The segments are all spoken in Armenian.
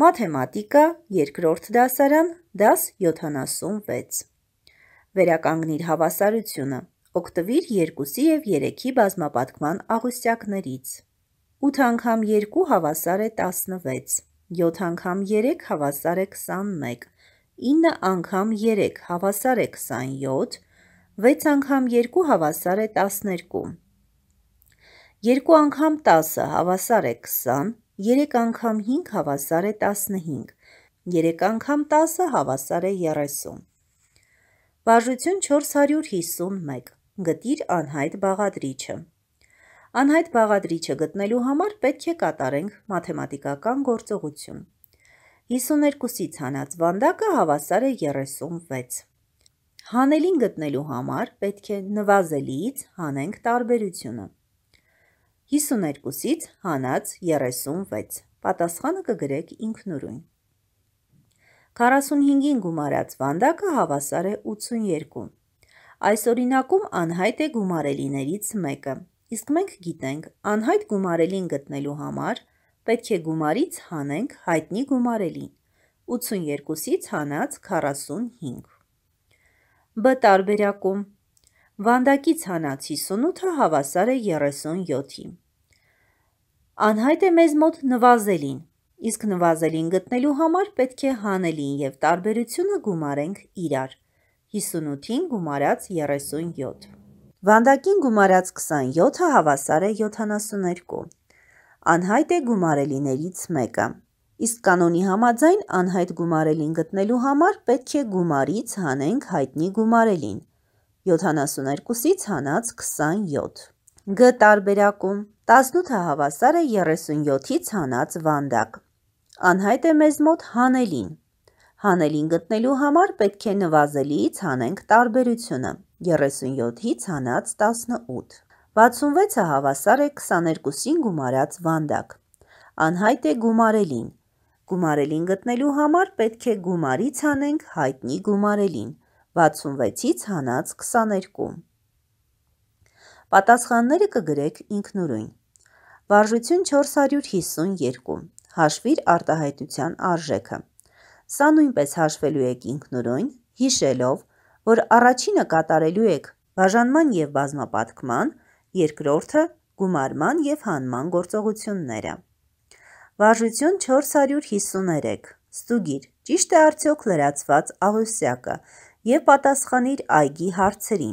Մաթեմատիկա, երկրորդ դասարան, դաս 76։ Վերականգնիր հավասարությունը, օգտվիր 2-ի և 3-ի բազմապատկման աղուսյակներից։ 8 անգամ 2 հավասար է 16, 7 անգամ 3 հավասար է 21, 9 անգամ 3 հավասար է 27, 6 անգամ 2 հավասար է 12, 2 անգամ 10 հավասար է 20, 3 անգամ 5 հավասար է 15, 3 անգամ 10 հավասար է 30։ Բաժություն 451. Գտիր անհայտ բաղադրիչը։ Անհայտ բաղադրիչը գտնելու համար պետք է կատարենք մաթեմատիկական գործողություն։ 52-ից հանած վանդակը հավասար է 36։ Հանելին գտնելու համար պետք է նվազելիից հանենք տարբերությունը։ 52-ից հանած 36, պատասխանը կգրեք ինքնուրույն։ 45-ին գումարած վանդակը հավասար է 82։ Այս օրինակում անհայտ է գումարելիներից մեկը, իսկ մենք գիտենք անհայտ գումարելին գտնելու համար պետք է գումարից հանենք հայտնի գումարելին, 82-ից հանած 45։ Բ տարբերակում Վանդակից հանացի սնուցը հավասար է 37-ի։ Անհայտ է մեզ մոտ նվազելին, իսկ նվազելին գտնելու համար պետք է հանելին և տարբերությունը գումարենք իրար։ 58-ին գումարած 37։ Վանդակին գումարած 27-ը հավասար է 72։ Անհայտ է գումարելիներից մեկը։ Իսկ կանոնի համաձայն անհայտ գումարելին գտնելու համար պետք է գումարից հանենք հայտնի գումարելին։ 72-ից հանած 27։ Գ տարբերակում 18-ը հավասար է 37-ից հանած վանդակ։ Անհայտ է մեզ մոտ հանելին։ Հանելին գտնելու համար պետք է նվազելիից հանենք տարբերությունը 37-ից հանած 18։ 66-ը հավասար է 22-ին գումարած վանդակ։ Անհայտ է գումարելին։ Գումարելին գտնելու համար պետք է գումարից հանենք հայտնի գումարելին 66-ից հանած 22։ Պատասխանները կգրեք ինքնուրույն։ Վարժություն 452։ Հաշվիր արտահայտության արժեքը։ Սա նույնպես հաշվելու եք ինքնուրույն, հիշելով, որ առաջինը կատարելու եք բաժանման եւ բազմապատկման, երկրորդը գումարման եւ հանման գործողությունները։ Վարժություն 453։ Ստուգիր, ճիշտ է արդյոք լրացված աղյուսյակը և պատասխանիր այգի հարցերին։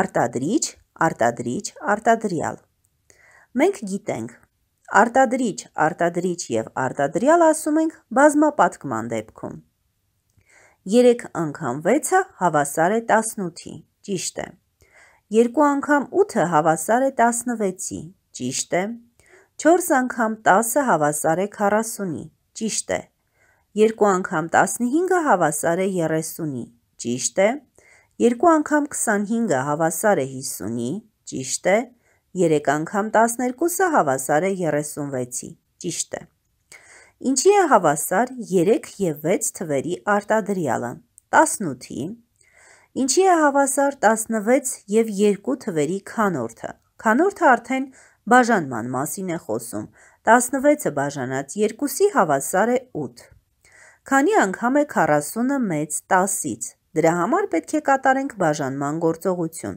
Արտադրիչ, արտադրիչ, արտադրյալ։ Մենք գիտենք, արտադրիչ, արտադրիչ և արտադրյալ ասում ենք բազմապատկման դեպքում։ 3 անգամ 6-ը հավասար է 18-ի, ճիշտ է։ 2 անգամ 8-ը հավասար է 16-ի, ճիշտ է։ 4 անգամ 10-ը հավասար է 40-ի, ճիշտ է։ 2 անգամ 15-ը հավասար է 30-ի, ճիշտ է, երկու անգամ 25-ը հավասար է 50-ի, ճիշտ է, երեք անգամ 12-ը հավասար է 36-ի, ճիշտ է։ Ինչի է հավասար 3 և 6 թվերի արտադրյալը, 18-ի, ինչի է հավասար 16 և 2 թվերի քանորդը, քանորդը արդեն բաժանման մասին է խոսում, 16-ը բաժանած 2-ի հավասար է 8, քանի անգամ է 40-ը մեծ 10-ից, Դրա համար պետք է կատարենք բաժանման գործողություն։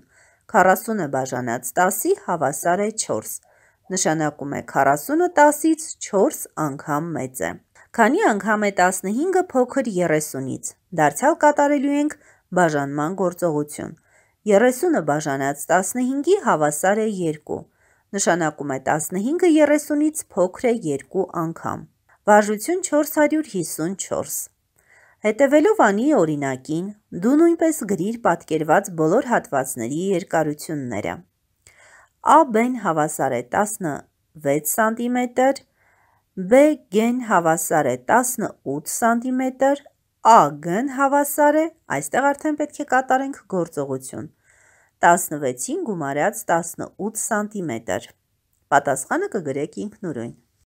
40-ը բաժանած 10-ի հավասար է 4։ Նշանակում է 40-ը 10-ից 4 անգամ մեծ է։ Քանի անգամ է 15-ը փոքր 30-ից։ Դարձյալ կատարելու ենք բաժանման գործողություն։ 30-ը բաժանած 15-ի հավասար է 2։ Նշանակում է 15-ը 30-ից փոքր է 2 անգամ։ Վարժություն 454 Հետևելով անի օրինակին, դու նույնպես գրիր պատկերված բոլոր հատվածների երկարությունները։ AB-ն հավասար է 16 սանտիմետր, BG-ն հավասար է 18 սանտիմետր, AG-ն հավասար է, այստեղ արդեն պետք է կատարենք գործողություն, 16-ին գումարած 18 սանտիմետր։ Պատասխանը կգրեք ինքնուրույն։